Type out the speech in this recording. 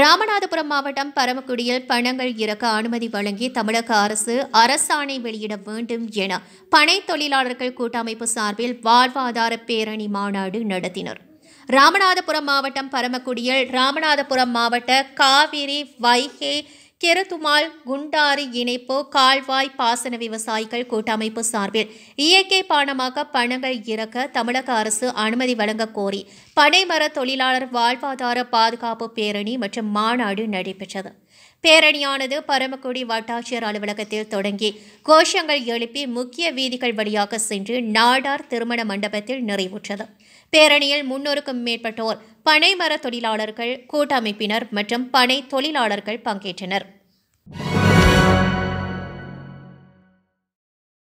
ராமநாதபுரம் மாவட்டம் பரமக்குடியில் பணங்கள் இறக்க அனுமதி வழங்கி தமிழக அரசு அரசாணை வெளியிட வேண்டும் என பனை தொழிலாளர்கள் கூட்டமைப்பு சார்பில் வாழ்வாதார பேரணி மாநாடு நடத்தினர் ராமநாதபுரம் மாவட்டம் பரமக்குடியில் ராமநாதபுரம் மாவட்ட காவிரி வைகை கெரத்துமால் குண்டாறு இணைப்பு கால்வாய் பாசன விவசாயிகள் கூட்டமைப்பு சார்பில் இயற்கை பானமாக பணங்கள் இறக்க தமிழக அரசு அனுமதி வழங்க கோரி பனைமர தொழிலாளர் வாழ்வாதார பாதுகாப்பு பேரணி மற்றும் மாநாடு நடைபெற்றது பேரணியானது பரமக்குடி வட்டாட்சியர் அலுவலகத்தில் தொடங்கி கோஷங்கள் எழுப்பி முக்கிய வீதிகள் வழியாக சென்று நாடார் திருமண மண்டபத்தில் நிறைவுற்றது பேரணியில் முன்னூறுக்கும் மேற்பட்டோர் பனைமர தொழிலாளர்கள் கூட்டமைப்பினர் மற்றும் பனை தொழிலாளர்கள் பங்கேற்றனர்